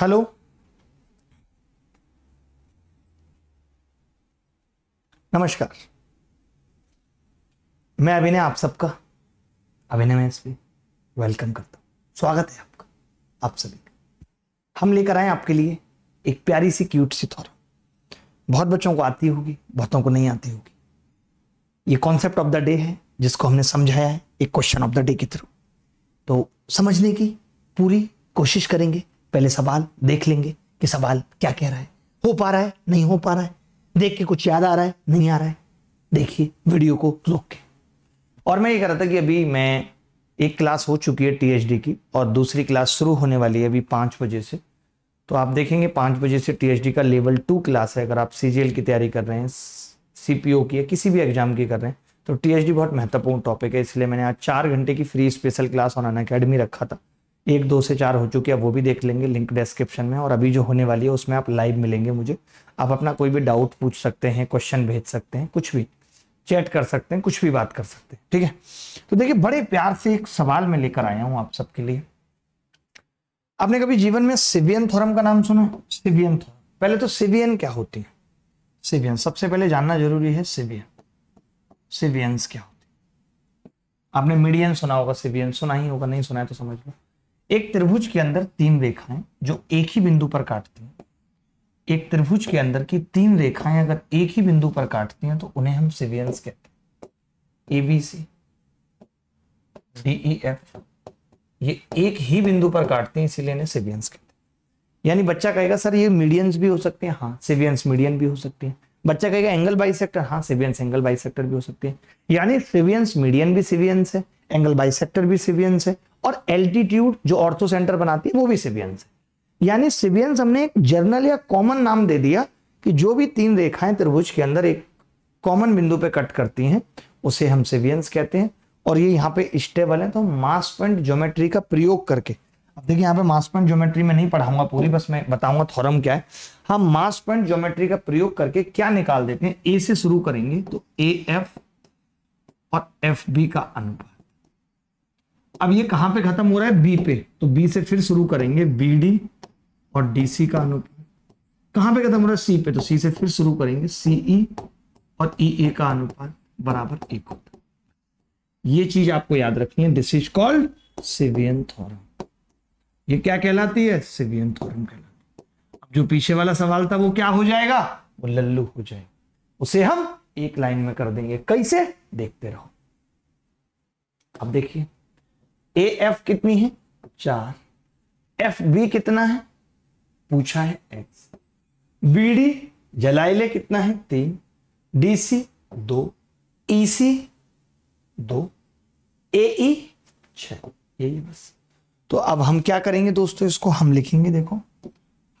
hello नमस्कार मैं अभिनय आप सबका अभिनय मैं इसलिए वेलकम करता हूँ स्वागत है आपका आप सभी का हम लेकर आए आपके लिए एक प्यारी सी क्यूट सी थॉर बहुत बच्चों को आती होगी बहुतों को नहीं आती होगी ये कॉन्सेप्ट ऑफ द डे है जिसको हमने समझाया है एक क्वेश्चन ऑफ द डे के थ्रू तो समझने की पूरी कोशिश करेंगे पहले सवाल देख लेंगे कि सवाल क्या कह रहा है हो पा रहा है नहीं हो पा रहा है देख के कुछ याद आ रहा है नहीं आ रहा है देखिए वीडियो को रोक के और मैं ये कह रहा था कि अभी मैं एक क्लास हो चुकी है टीएचडी की और दूसरी क्लास शुरू होने वाली है अभी पाँच बजे से तो आप देखेंगे पाँच बजे से टीएचडी का लेवल टू क्लास है अगर आप सी की तैयारी कर रहे हैं सीपीओ की या किसी भी एग्जाम की कर रहे हैं तो टीएचडी बहुत महत्वपूर्ण टॉपिक है इसलिए मैंने आज चार घंटे की free special class on Unacademy रखा था एक दो से चार हो चुकी है वो भी देख लेंगे लिंक डिस्क्रिप्शन में और अभी जो होने वाली है उसमें आप लाइव मिलेंगे मुझे आप अपना कोई भी डाउट पूछ सकते हैं क्वेश्चन भेज सकते हैं कुछ भी चैट कर सकते हैं कुछ भी बात कर सकते हैं ठीक है तो देखिए बड़े प्यार से एक सवाल मैं लेकर आया हूं आप सबके लिए आपने कभी जीवन में सिवियन थोरम का नाम सुना सिवियन थोरम पहले तो सिवियन क्या होती है सिवियन सबसे पहले जानना जरूरी है सिवियन सिवियंस क्या होती है आपने मीडियन सुना होगा सिवियन सुना ही होगा नहीं सुना है तो समझ लो एक त्रिभुज के अंदर तीन रेखाएं जो एक ही बिंदु पर काटती हैं एक त्रिभुज के अंदर की तीन रेखाएं अगर एक ही बिंदु पर काटती हैं तो उन्हें हम सिवियंस कहते हैं A B ABC DE F ये एक ही बिंदु पर काटते हैं इसीलिए इन्हें सिवियंस कहते हैं यानी बच्चा कहेगा सर ये मीडियंस भी हो सकते हैं हाँ सिवियंस मीडियन भी हो सकते हैं बच्चा कहेगा एंगल बाई सेक्टर हाँ सिवियंस एंगल बाई सेक्टर भी हो सकते हैं यानी सिवियंस मीडियन भी सिवियंस है एंगल बाई सेक्टर भी सिवियंस है और एल्टीट्यूड जो ऑर्थो सेंटर बनाती है वो भी सिबियंस है यानी सिबियंस हमने एक जर्नल या कॉमन नाम दे दिया कि जो भी तीन रेखाएं त्रिभुज के अंदर एक कॉमन बिंदु पे कट करती हैं उसे हम सिबियंस कहते हैं और ये यहाँ पे स्टेबल है तो मास पॉइंट ज्योमेट्री का प्रयोग करके अब देखिए यहाँ पे मास पॉइंट ज्योमेट्री में नहीं पढ़ाऊंगा पूरी बस मैं बताऊंगा थॉरम क्या है हम मास पॉइंट ज्योमेट्री का प्रयोग करके क्या निकाल देते हैं ए से शुरू करेंगे तो ए एफ और एफ बी का अनुपात अब ये कहां पे खत्म हो रहा है बी पे तो बी से फिर शुरू करेंगे बी डी और डीसी का अनुपात कहां पे खत्म हो रहा है सी पे तो सी से फिर शुरू करेंगे सीई e और ई e ए का अनुपात बराबर एक होता ये चीज आपको याद रखनी है this is called cevian theorem ये क्या कहलाती है सिवियन थॉरम कहलाती है अब जो पीछे वाला सवाल था वो क्या हो जाएगा वो लल्लू हो जाएगा उसे हम एक लाइन में कर देंगे कैसे देखते रहो अब देखिए ए एफ कितनी है चार एफ बी कितना है पूछा है एक्स बी डी जलाइले कितना है तीन डी सी दो ई सी दो ए ई छ यही बस तो अब हम क्या करेंगे दोस्तों इसको हम लिखेंगे देखो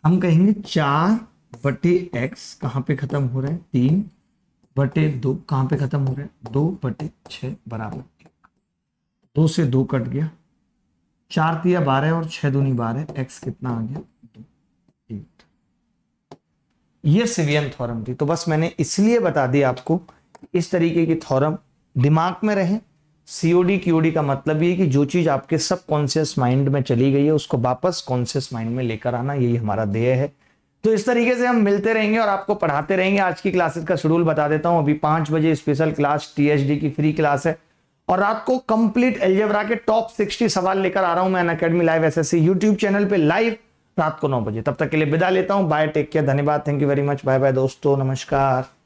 हम कहेंगे चार बटे एक्स कहां पे खत्म हो रहा है तीन बटे दो कहां पे खत्म हो रहा है दो बटे छ बराबर दो से दो कट गया चार तिया बारह और छह दूनी बारह एक्स कितना आ गया दो एट ये सिवियन थॉरम थी तो बस मैंने इसलिए बता दिया आपको इस तरीके की थॉरम दिमाग में रहे सीओडी क्यूडी का मतलब ये कि जो चीज आपके सब कॉन्सियस माइंड में चली गई है उसको वापस कॉन्सियस माइंड में लेकर आना यही हमारा देय है तो इस तरीके से हम मिलते रहेंगे और आपको पढ़ाते रहेंगे आज की क्लासेस का शेड्यूल बता देता हूं अभी पांच बजे स्पेशल क्लास टीएचडी की फ्री क्लास है और रात को कंप्लीट एलजेब्रा के टॉप 60 सवाल लेकर आ रहा हूं मैं Unacademy live S YouTube channel पे लाइव रात को नौ बजे तब तक के लिए विदा लेता हूं बाय टेक केयर धन्यवाद thank you very much bye bye दोस्तों नमस्कार